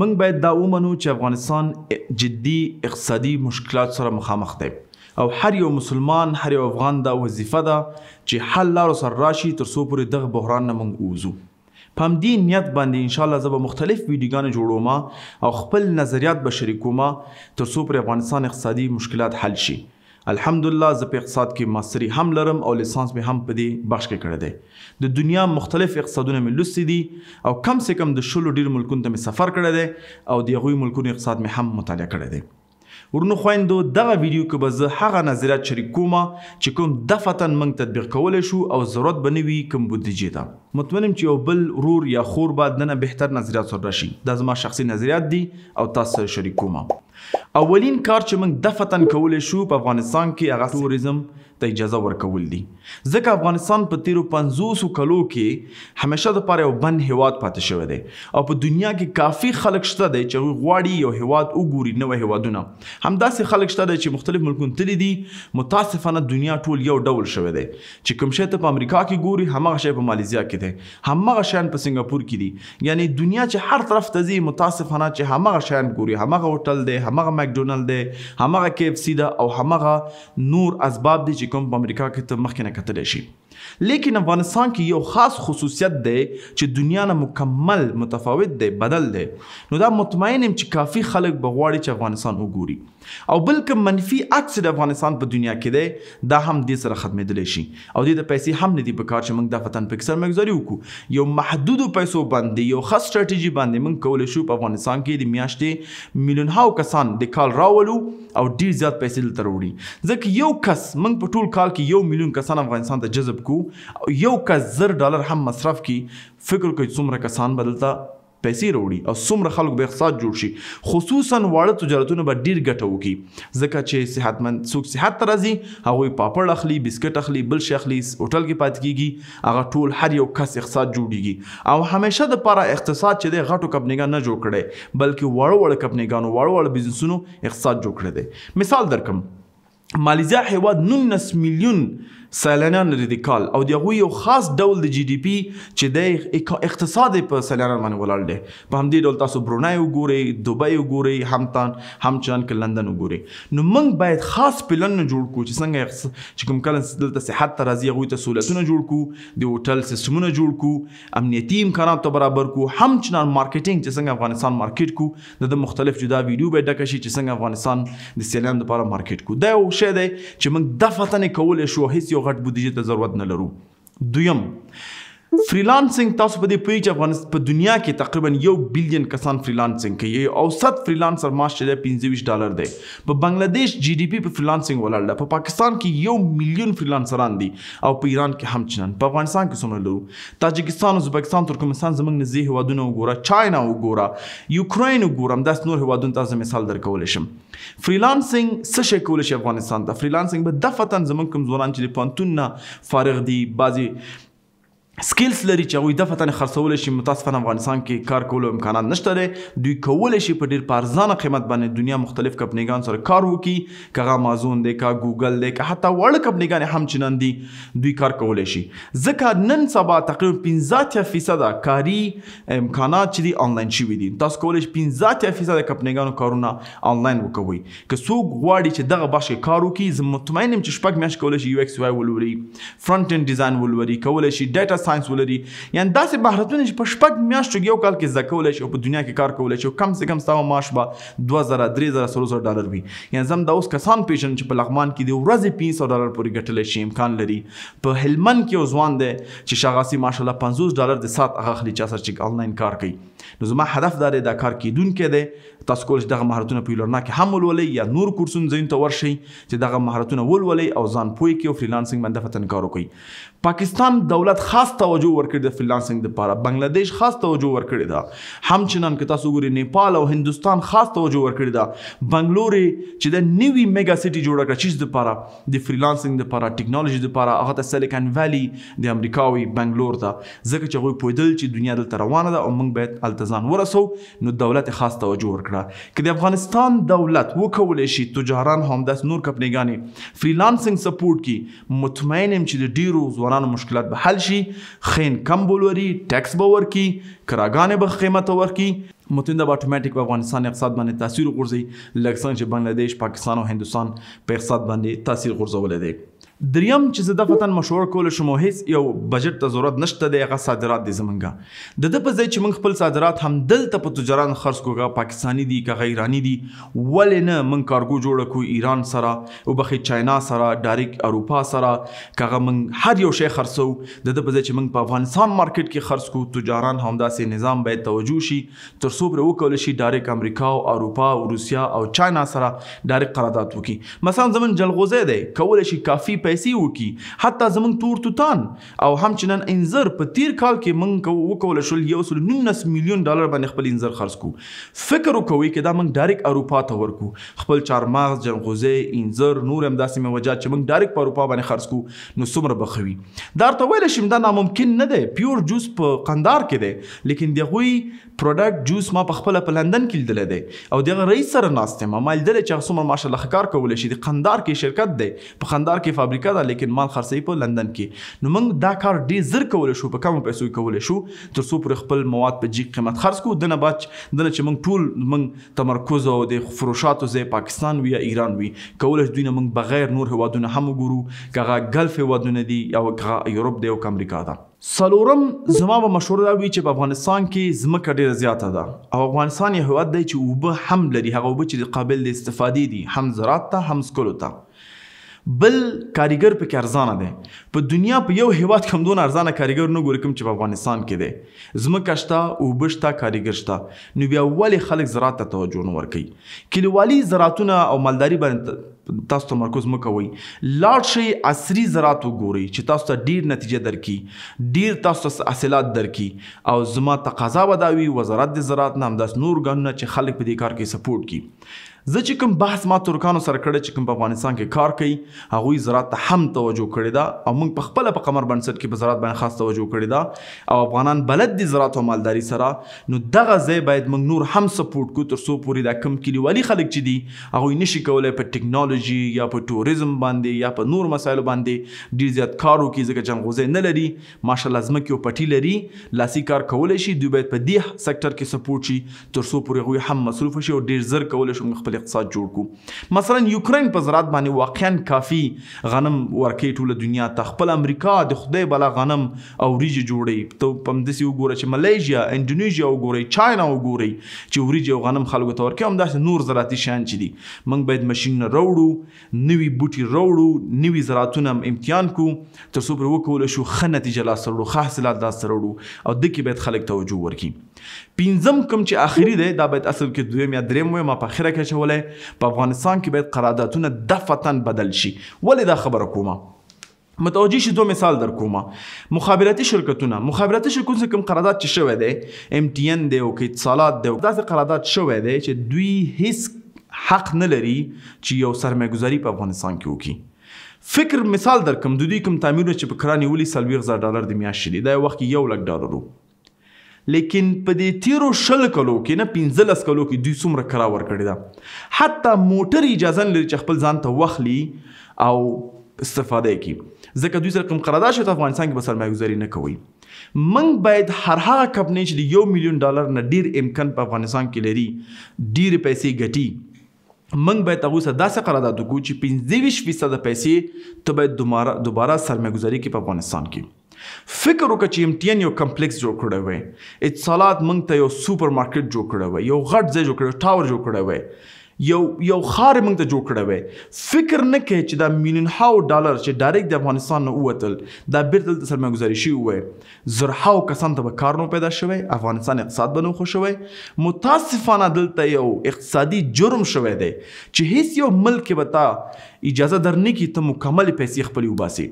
موږ باید دا ومنو چې افغانستان جدي اقتصادي مشکلات سره مخامخ دی او هر یو مسلمان هر یو افغان دا وظیفه ده چې حل لارو سره راشي تر څو پورې دغه بحران نه موږ ووځو په همدې نیت باندې ان شاء الله زه به مختلف ویډیوګان جوړوم او خپل نظریات به شریکوم تر څو پر افغانستان اقتصادي مشکلات حل شي الحمدلله زه په اقتصاد کې ماستری هم لرم او لیسانس مې هم په دې بخش کې کړی دی د دنیا مختلف اقتصادونه مې لوستي دي او کم سه کم د شلو ډیر ملکونو ته مې سفر کړی دی او د هغوی ملکونو اقتصاد مې هم مطالعه کړی دی ورونو خويندو دغه ویډیو کې به زه هغه نظریات شریک کوم چې کوم د فتن موږ تطبیق کولای شو او ضرورت بنوي کوم بودیجې ته مطمئنم چې یو بل رور یا خور بعد نه بهتر نظریات سره شي دا زما شخصي نظریات دي او تاسو سره شریک کوم اولین کار چې موږ د فتن کولای شو په افغانستان کې هغه توریزم ته اجازه ورکول دي ځکه افغانستان په تیرو 500 کلو کې همیشه د پاره یو بند هواد پاتې شوی دی او په دنیا کې کافی خلک شته دي چې غواړي یو هواد وګوري نو هوادونه همداسې خلک شته دي چې مختلف ملکونو تللی دي متاسفانه دنیا ټول یو ډول شوی دی چې کوم شی ته په امریکا کې ګوري همغه شی په ماليزیا کې دی همغه شیان په سنگاپور کې دي یعنی دنیا چې هر طرف ته ځي متاسفانه چې همغه شیان ګوري همغه هوټل دی همغه مکډونالد دی همغه KFC دی او همغه نور اسباب دي چې کوم په امریکا کې ته مخکې نه کتلی شي لیکن افغانستان کې یو خاص خصوصیت دی چې دنیا نه مکمل متفاوت دی بدل دی نو دا مطمئن یم چې کافی خلک به غواړي چې افغانستان وګوري او بلکې منفي عکس د افغانستان په دنیا کې دی دا هم دې سره ختمېدل شي او دې د پیسې هم نه دی پکار چې موږ د وطن په اکثر مګزاري وکړو یو محدودو پیسو باندې یو خاص ستراتیجی باندې موږ کولای شو په افغانستان کې د میاشتې میلیون هاو کسان د کال راولو او ډیر زیات پیسې دلته وروړي ځکه یو کس موږ په ټول کال کې یو میلیون کسان افغانستان ته جذب مدد کو یو کس زر ډالر هم مصرف کی فکر کوي څومره کسان بدلتا پیسې وروړي او څومره خلک به اقتصاد جوړ شي خصوصا واړه تجارتونه به ډیر ګټه وکړي ځکه چې صحتمند څوک صحت ته راځي هغوی پاپړ اخلي بسکټ اخلي بل شي اخلي هوټل کې پاتې کیږي هغه ټول هر یو کس اقتصاد جوړیږي او همیشه د لپاره اقتصاد چې د غټو کمپنیګان نه جوړ کړي بلکې وړو وړو کمپنیګانو وړو وړو بزنسونو اقتصاد جوړ کړي دي مثال درکم مالیزیا هیواد 19 میلیون سیلانیان ریډیکال او دغه یو خاص ډول د جی ډی پی چې د اقتصاد په سیلانیان باندې ولاړ دی په همدې ډول تاسو برونای وګورئ دوبۍ وګورئ همتان همچنان کې لندن وګورئ نو موږ باید خاص پلان جوړ کړو چې څنګه چې کوم کله دلته صحت ته راځي هغه ته سہولتونه جوړ کړو د هوټل سیستمونه جوړ کړو امنیتي امکانات ته برابر کړو همچنان مارکیټینګ چې څنګه افغانستان مارکیټ کو د مختلف جدا ویډیو به ډکه شي چې څنګه افغانستان د سیلانیان لپاره مارکیټ کو دا یو شی دی چې موږ د فتنې کولې شو هیڅ یو غټ بودیجې ته ضرورت نه لرو دویم فریلانسینګ تاسو په دې پیج افغانستان په دنیا کې تقریبا 1 بلین کسان فریلانسینګ کوي او اوسط فریلانسر معاش چې 25 ډالر دی په بنگلاديش جی ډي پی په فریلانسینګ ولاړ ده په پاکستان کې 1 میلیون فریلانسران دي او په ایران کې هم چنن په افغانستان کې څومره لرو تاجکستان ازبکستان ترکمنستان زمنګ نزي هوادونه وګوره چاینا وګوره یوکرين وګوره داس نور هوادونه تاسو مثال درکول شم فریلانسینګ څه شي کول شي افغانستان ته فریلانسینګ به د فتن زمنګ کوم ځوانان چې پانتون نه فارغ دي بعضي سکلز لري چې هغوی د فتن خرڅول شي متاسفانه افغانستان کې کار کولو امکانات نشته لري دوی کولای شي په ډیر پارزانه قیمت باندې دنیا مختلف کمپنیګان سره کار وکړي کغه امازون دی کا ګوګل دی که حتی وړ کمپنیګان هم چنان دي دوی کار کولای شي ځکه نن سبا تقریبا 15% کاری امکانات چې دي آنلاین شوي دي تاسو کولای شئ 15% کمپنیګانو کارونه آنلاین وکوي که څوک غواړي چې دغه بخش کار وکړي زه مطمئن یم چې شپږ میاشتې کولای شي یو ایکس وای ولوري فرنٹ اند ډیزاین ولوري کولای شي ډیټا ساينس ولري یعنی داسې مهارتونه چې په شپږ میاشتو یو کال کې زده کولای شي او په دنیا کې کار کولای شي کم سه کم ستاسو معاش به 2000 3000 4000 ډالر وي یعنی زم دا اوس کسان پیژن چې په لغمان کې دی ورځې 500 ډالر پورې ګټل شي امکان لري په هلمند کې وزوان دي چې شغاسي ماشالله 50 ډالر د سات هغه خلی چا سره چې آنلاین کار کوي نو زما هدف دا دی دا کار کیدونکې دی تاسو کولای شئ دغه مهارتونه په لرنا کې هم ولولئ یا نور کورسونه زین ته ورشي چې دغه مهارتونه ولولئ او ځان پوي کې او فریلانسینګ باندې فتن کار وکړي پاکستان دولت خاص توجه ورکړي د فریلانسینګ لپاره بنگلاديش خاص توجه ورکړي دا همچنان که تاسو ګورئ نیپال او هندستان خاص توجه ورکړي دا بنگلوري چې د نیوي میگا سيتي جوړ کړ چیز لپاره د فریلانسینګ لپاره ټیکنالوژي لپاره هغه د سیلیکن ویلی د امریکاوي بنگلور دا ځکه چې غوي پویدل چې دنیا دلته روانه ده او موږ باید التزام ورسو نو دولت خاص توجه ورکړه که د افغانستان دولت وکولې شي تجاران هم داس نور کمپنیګانی فریلانسینګ سپورټ کی مطمئن يم چې ډیرو ځوان افغانانو مشکلات به حل شي خین کم بولوري ټیکس به ورکي کراګانې به قیمت ورکي متنده به اتوماتیک په افغانستان اقتصاد باندې تاثیر وغورځي لکه څنګه چې بنگلاديش پاکستان او هندستان په اقتصاد باندې تاثیر غورځولې دي دریم چې د فتن مشور کول شمو هیڅ یو بجټ ته ضرورت نشته د هغه صادرات دي زمونږه د د په ځای چې موږ خپل صادرات هم دلته په تجاران خرڅ کوغه پاکستانی دي که ایرانی دي ولې نه موږ کارګو جوړ کو ایران سره او بخي چاینا سره ډایرک اروپا سره کغه موږ هر یو شی خرڅو د د په ځای چې موږ په افغانستان مارکیټ کې خرڅ کو تجاران هم داسې نظام باید توجه شي تر څو پر وکول شي ډایرک امریکا او اروپا او روسیا او چاینا سره ډایرک قرارداد وکړي مثلا زمون جلغوزه دی کول شي کافی په پیسې وکي حتی زمونږ تور توتان او هم چې نن انزر په تیر کال کې مونږ وکول شو یو سل 19 میلیون ډالر باندې خپل انزر خرج کو فکر وکوي کې دا مونږ ډایرک اروپا ته ورکو خپل چارمغز جنغوزه انزر نور هم داسې موجات چې مونږ ډایرک په اروپا باندې خرج کو نو څومره بخوي درته ویل شم دا ناممکن نه دی پیور جوس په قندار کې دی لیکن دغوی پروډکټ جوس ما په خپل په لندن کې لیدل دی او دغه رئیس سره ناست ما مال دل چې څومره ماشالله کار کول شي د قندار کې شرکت دی په قندار کې فابریکه ده لیکن مال خرڅوي په لندن کې نو موږ دا کار ډیر زر کول شو په کم پیسو کول شو تر څو پر خپل مواد په جیب قیمت خرڅ کو دنه بعد دنه چې موږ ټول موږ تمرکز او د فروشاتو ځای پاکستان وی یا ایران وی کول دوی نه موږ بغیر نور هوادونه هم ګورو کغه ګلف هوادونه دي او کغه یورپ دی او امریکا ده سلورم زما به مشوره دا وی چې په افغانستان کې زمکه ډیره زیاته ده او افغانستان یو هواد دی چې وبه هم لري هغه وبه چې قابل د استفادې دي هم زراعت ته هم سکولو ته بل کاریګر په کې ارزانه دی په دنیا په یو هیواد کم دون ارزانه کاریګر نه ګورې کوم چې په افغانستان کې دی زمکه شته اوبشته کاریګر شته نو بیا ولې خلک زراعت ته توجه نه ورکوي کلیوالي زراعتونه او مالداري باندې تاسو تمرکز مکوئ لاړ شئ عصري زراعت وګورئ چې تاسو ته ډیر نتیجه درکړي ډیر تاسو ته حاصلات درکړي او زما تقاضا به دا وي وزارت د زراعت نه همداس نور ګڼونه چې خلک په دې کار کې سپورټ کړي زه چې کوم بحث ما ترکانو سره کړی چې کوم په افغانستان کې کار کوي هغه زراعت ته هم توجه کړی دا او موږ په خپل په قمر بنسټ کې په زراعت باندې خاص توجه کړی دا او افغانان بلد دي زراعت او مالداري سره نو دغه ځای باید موږ نور هم سپورټ کو تر څو پورې دا کم کلیوالي خلک چې دي هغه نشي کولای په ټکنالوژي یا په توریزم باندې یا په نور مسایلو باندې ډیر زیات کارو کې ځکه چنغوزه نه لري ماشالله زمکه او پټی لري لاسي کار کولای شي دوی باید په دې سکتور کې سپورټ شي تر څو پورې هغه هم مصروف شي او ډیر زر کولای شي خپل خپل اقتصاد جوړ کو مثلا یوکرين په زراعت باندې واقعا کافي غنم ورکې ټول دنیا ته خپل امریکا د خدای بلا غنم او ریج جوړي ته پم دسي وګوره چې ملایزیا انډونیزیا وګوري چاینا وګوري چې وريج او غنم خلکو ته ورکې هم داسې نور زراعتي شان چي دي موږ باید ماشين راوړو نوي بوټي راوړو نوي زراعتونه امتحان کو تر څو پر وکول شو خنه نتیجه لاس وړو ښه حاصلات لاس وړو او د کې باید خلک توجه ورکړي پنځم کوم چې اخري دی دا باید اصل کې دویم یا دریم وي ما په اخره کې چې ولې په افغانستان کې باید قراردادونه دفتن بدل شي ولې دا خبره کومه متوجه شي دوه مثال در کومه مخابراتي شرکتونه مخابراتي شرکتونه کوم قرارداد چې شوی دی ام ټي ان دی او کې اتصالات دی داسې قرارداد شوی دی چې دوی هیڅ حق نه لري چې یو سرمایه‌ګذاري په افغانستان کې وکړي فکر مثال درکم د دوی کوم تعمیرونه چې په کرانې ولي سلويغ زر ډالر د میاشتې دی دا وخت یو لک ډالر وو لیکن په دې تیرو شل کلو کې نه 15 کلو کې دوی څومره کرا ورکړی دا حتی موټر اجازه لري چې خپل ځان ته وخلی او استفاده کی ځکه دوی سره کوم قرارداد شته افغانستان کې به سرمایه ګذاري نه کوي من باید هر هغه کمپنی چې د 1 میلیون ډالر نه ډیر امکان په افغانستان کې لري ډیر پیسې ګټي من باید هغه سره داسې قرارداد وکړو چې 25% پیسې ته باید دوباره دوباره سرمایه ګذاري کې په افغانستان کې فکر وکړه چې ام ټی ان یو کمپلیکس جوړ کړی وای اتصالات مونږ ته یو سوپر مارکیټ جوړ کړی وای یو غټ ځای جوړ کړی ټاور جوړ کړی وای یو یو خار مونږ ته جوړ کړی وای فکر نه کوي چې دا میلیون هاو ډالر چې ډایرکټ د افغانستان نه ووتل دا بیرته د سرمایه‌ګذاري شي وای زرهاو کسان ته به کار نه پیدا شوی افغانستان اقتصاد بنو خو شوی متاسفانه دلته یو اقتصادي جرم شوی دی چې هیڅ یو ملک به تا اجازه درنه کی ته مکمل پیسې خپل وباسي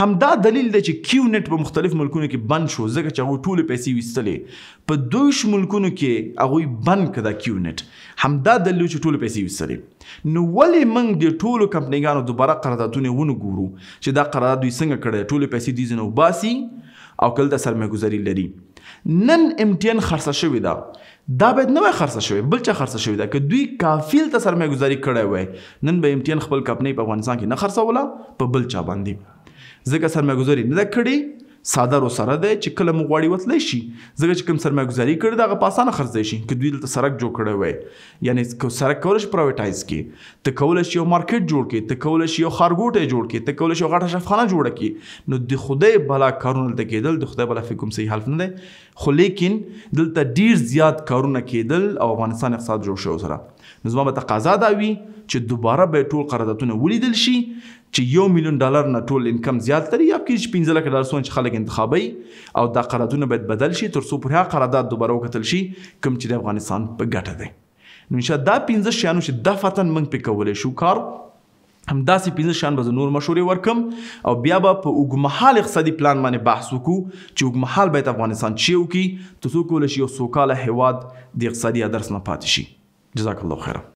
همدا دلیل دی چې کیو نت په مختلف ملکونو کې بند شو ځکه چې هغه ټول پیسې وستلې په دوش ملکونو کې هغه بند کړه کیو نت همدا دلیل چې ټول پیسې وستلې نو ولې موږ د ټولو کمپنیګانو دوباره قراردادونه ونه ګورو چې دا قرارداد دوی څنګه کړی ټول پیسې دوی ځنه وباسي او کله د سرمایه ګذاري لري نن امتحان خرڅ شوی دا دا باید نه خرڅ شوی بل څه خرڅ شوی دا که دوی کافیل ته سرمایه گذاری کړی وای نن به امتحان خپل کمپنی په افغانستان کې نه خرڅوله په بل چا باندې ځکه سرمایه گذاری نه کړی ساده رو سره دی چې کله مغواړي وتلی شي ځکه چې کوم سرمایه‌ګذاري کړي دغه پاسانه خرڅ شي که دوی دلته سرک جوړ کړی وای یعنی سرک کولای شي پرایوټایز کړي ته کولای شي یو مارکیټ جوړ کړي ته کولای شي یو خارګوټی جوړ کړي ته کولای شي یو غټه شفخانه جوړ کړي نو د خدای بلا کارونه دلته کېدل د خدای بلا فکر کوم صحیح حل نه دی خو لیکن دلته ډیر زیات کارونه کېدل او افغانستان اقتصاد جوړ شو سره نو زما به تقاضا دا وي چې دوباره به ټول قراردادونه ولیدل شي چې یو میلیون ډالر نه ټول انکم زیات لري یا کې 15 لک ډالر سونچ خلک انتخابي او دا قراردادونه باید بدل شي تر څو پرها قرارداد دوباره وکتل شي کوم چې د افغانستان په ګټه دی نو انشاء دا 15 شیانو چې د فتن منګ په کولې شو کار همداسې پنځه شان به نور مشورې ورکم او بیا به په اوږدمهال اقتصادي پلان باندې بحث وکړو چې اوږدمهال باید افغانستان چی وکړي تر څو کولی شي یو سوکاله هیواد د اقتصادي درس نه پاتې شي Джазак Аллаху хайран.